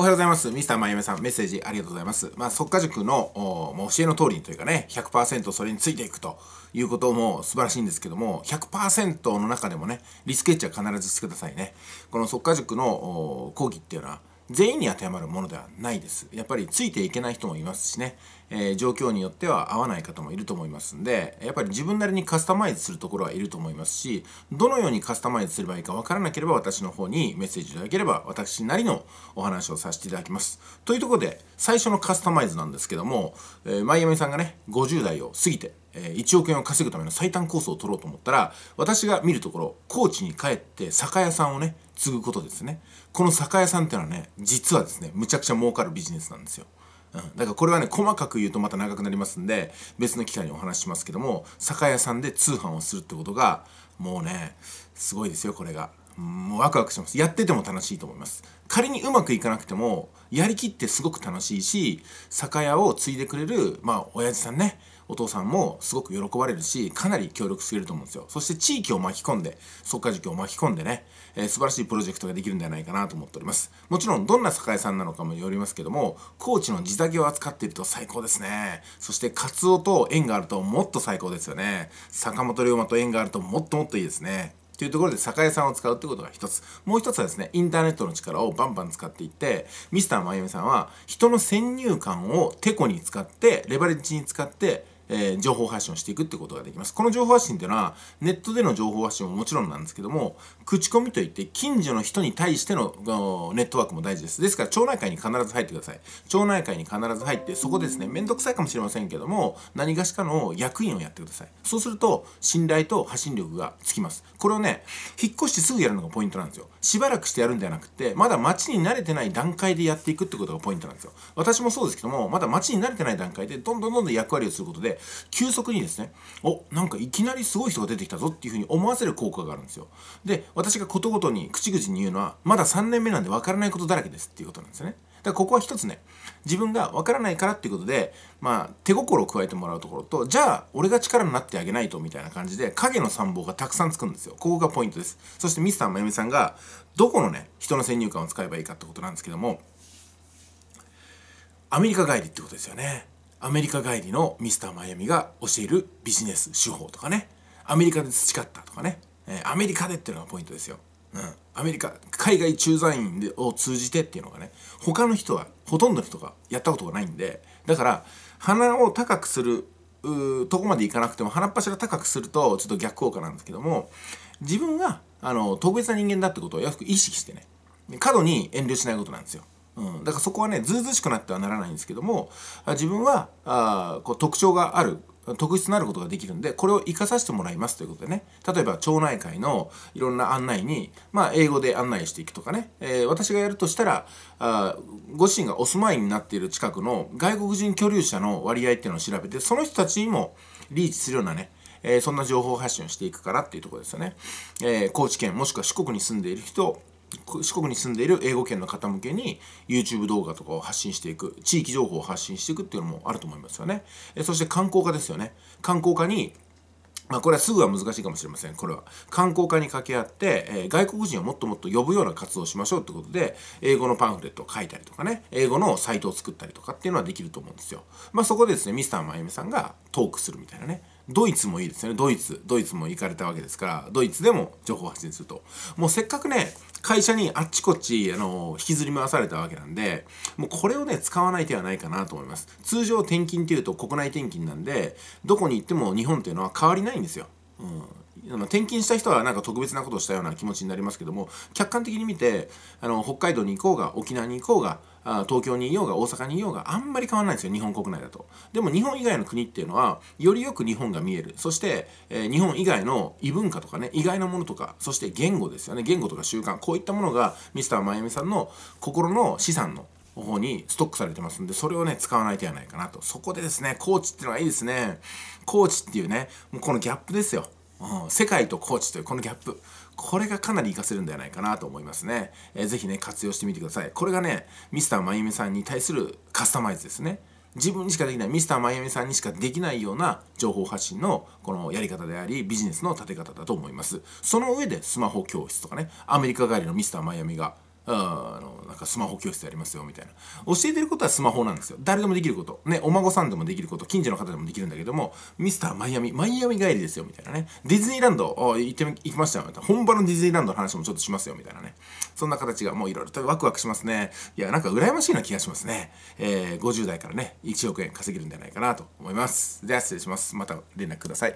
おはようございます。ミスターまゆめさん、メッセージありがとうございます。まあ、即家塾の、まあ、教えの通りというかね、100%それについていくということも素晴らしいんですけども、100%の中でもね、リスケッチは必ずしてくださいね。この即家塾の講義っていうのは、全員に当てはまるものではないです。やっぱりついていけない人もいますしね、えー、状況によっては合わない方もいると思いますんで、やっぱり自分なりにカスタマイズするところはいると思いますし、どのようにカスタマイズすればいいかわからなければ私の方にメッセージいただければ私なりのお話をさせていただきます。というところで最初のカスタマイズなんですけども、えー、マイアミさんがね、50代を過ぎてえ1億円を稼ぐための最短コースを取ろうと思ったら私が見るところ高知に帰って酒屋さんをね継ぐことですねこの酒屋さんっていうのはね実はですねむちゃくちゃ儲かるビジネスなんですよ。うん、だからこれはね細かく言うとまた長くなりますんで別の機会にお話ししますけども酒屋さんで通販をするってことがもうねすごいですよこれが。もうワクワクします。やってても楽しいと思います。仮にうまくいかなくても、やりきってすごく楽しいし、酒屋を継いでくれる、まあ、親父さんね。お父さんもすごく喜ばれるし、かなり協力してくれると思うんですよ。そして地域を巻き込んで、即果塾を巻き込んでね、えー、素晴らしいプロジェクトができるんではないかなと思っております。もちろん、どんな酒屋さんなのかもよりますけども、高知の地酒を扱っていると最高ですね。そして、カツオと縁があるともっと最高ですよね。坂本龍馬と縁があるともっともっといいですね。というところで酒屋さんを使うってことが一つ。もう一つはですね、インターネットの力をバンバン使っていって、ミスターまゆみさんは人の先入観をテコに使って、レバレッジに使って、えー、情報発信をしていくってことができます。この情報発信っていうのは、ネットでの情報発信ももちろんなんですけども、口コミといって、近所の人に対してのネットワークも大事です。ですから、町内会に必ず入ってください。町内会に必ず入って、そこですね、めんどくさいかもしれませんけども、何がしかの役員をやってください。そうすると、信頼と発信力がつきます。これをね、引っ越してすぐやるのがポイントなんですよ。しばらくしてやるんではなくて、まだ町に慣れてない段階でやっていくってことがポイントなんですよ。私もそうですけども、まだ町に慣れてない段階で、どんどんどんどん役割をすることで、急速にですねおなんかいきなりすごい人が出てきたぞっていうふうに思わせる効果があるんですよで私がことごとに口々に言うのはまだ3年目なんでわからないことだらけですっていうことなんですよねだからここは一つね自分がわからないからっていうことでまあ手心を加えてもらうところとじゃあ俺が力になってあげないとみたいな感じで影の参謀がたくさんつくんですよここがポイントですそしてミスターまゆみさんがどこのね人の先入観を使えばいいかってことなんですけどもアメリカ帰りってことですよねアメリカ帰りのミスターマイアミが教えるビジネス手法とかねアメリカで培ったとかね、えアメリカでっていうのがポイントですよ、うん、アメリカ海外駐在員を通じてっていうのがね他の人はほとんどの人がやったことがないんでだから鼻を高くするとこまでいかなくても鼻っ柱高くするとちょっと逆効果なんですけども自分があの特別な人間だってことをよく意識してね過度に遠慮しないことなんですようん、だからそこはねずうずしくなってはならないんですけども自分はあこう特徴がある特質なることができるんでこれを活かさせてもらいますということでね例えば町内会のいろんな案内に、まあ、英語で案内していくとかね、えー、私がやるとしたらあご自身がお住まいになっている近くの外国人居留者の割合っていうのを調べてその人たちにもリーチするようなねえー、そんな情報発信をしていくからっていうとこですよね。えー、高知県もしくは四国に住んでいる人四国に住んでいる英語圏の方向けに YouTube 動画とかを発信していく地域情報を発信していくっていうのもあると思いますよねえそして観光家ですよね観光家にまあこれはすぐは難しいかもしれません。これは観光課に掛け合って、えー、外国人をもっともっと呼ぶような活動をしましょうってことで、英語のパンフレットを書いたりとかね、英語のサイトを作ったりとかっていうのはできると思うんですよ。まあそこでですね、ミスターまゆみさんがトークするみたいなね。ドイツもいいですよね。ドイツ。ドイツも行かれたわけですから、ドイツでも情報発信すると。もうせっかくね、会社にあっちこっち、あの、引きずり回されたわけなんで、もうこれをね、使わない手はないかなと思います。通常転勤っていうと国内転勤なんで、どこに行っても日本っていうのは変わりないんですよ。うん。あの転勤した人はなんか特別なことをしたような気持ちになりますけども客観的に見てあの北海道に行こうが沖縄に行こうが東京にいようが大阪にいようがあんまり変わらないんですよ日本国内だとでも日本以外の国っていうのはよりよく日本が見えるそして、えー、日本以外の異文化とかね意外なものとかそして言語ですよね言語とか習慣こういったものがミスターマイアミさんの心の資産の方にストックされてますんでそれをね使わない手はないかなとそこでですねコーチっていうのはいいですねコーチっていうねもうこのギャップですよ、うん、世界とコーチというこのギャップこれがかなり活かせるんではないかなと思いますね。えー、ぜひね、活用してみてください。これがね、ミスターまゆみさんに対するカスタマイズですね。自分にしかできないミスターマイアミさんにしかできないような情報発信のこのやり方でありビジネスの立て方だと思いますその上でスマホ教室とかねアメリカ帰りのミスターマイアミがあのなんかスマホ教室やりますよみたいな教えてることはスマホなんですよ誰でもできることねお孫さんでもできること近所の方でもできるんだけどもミスターマイアミマイアミ帰りですよみたいなねディズニーランド行って行きましたよみたいな本場のディズニーランドの話もちょっとしますよみたいなねそんな形がもういろいろとワクワクしますねいやなんか羨ましいな気がしますね、えー、50代からね1億円稼げるんじゃないかなと思いますでは失礼しますまた連絡ください